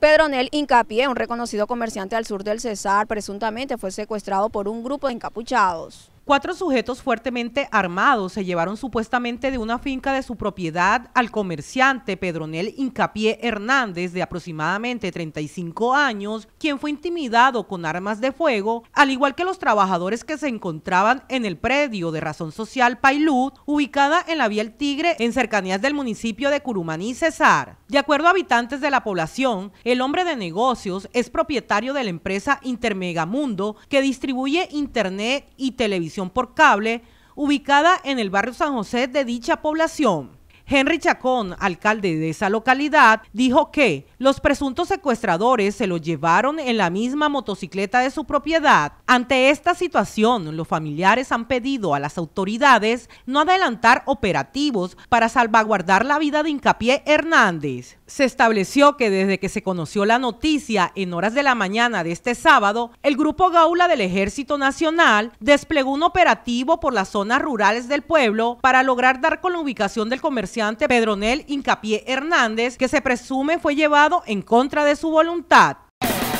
Pedro Nel Incapié, un reconocido comerciante al sur del Cesar, presuntamente fue secuestrado por un grupo de encapuchados. Cuatro sujetos fuertemente armados se llevaron supuestamente de una finca de su propiedad al comerciante Pedronel Incapié Hernández, de aproximadamente 35 años, quien fue intimidado con armas de fuego, al igual que los trabajadores que se encontraban en el predio de Razón Social Pailú, ubicada en la Vía El Tigre, en cercanías del municipio de Curumaní, Cesar. De acuerdo a habitantes de la población, el hombre de negocios es propietario de la empresa Intermegamundo, que distribuye internet y televisión por cable ubicada en el barrio San José de dicha población. Henry Chacón, alcalde de esa localidad, dijo que los presuntos secuestradores se lo llevaron en la misma motocicleta de su propiedad. Ante esta situación, los familiares han pedido a las autoridades no adelantar operativos para salvaguardar la vida de Hincapié Hernández. Se estableció que desde que se conoció la noticia en horas de la mañana de este sábado, el Grupo Gaula del Ejército Nacional desplegó un operativo por las zonas rurales del pueblo para lograr dar con la ubicación del comerciante Pedronel Incapié Hernández, que se presume fue llevado en contra de su voluntad.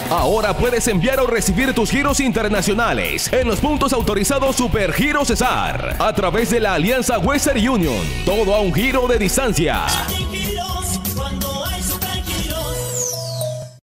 Ahora puedes enviar o recibir tus giros internacionales en los puntos autorizados Supergiro Cesar a través de la alianza Western Union. Todo a un giro de distancia.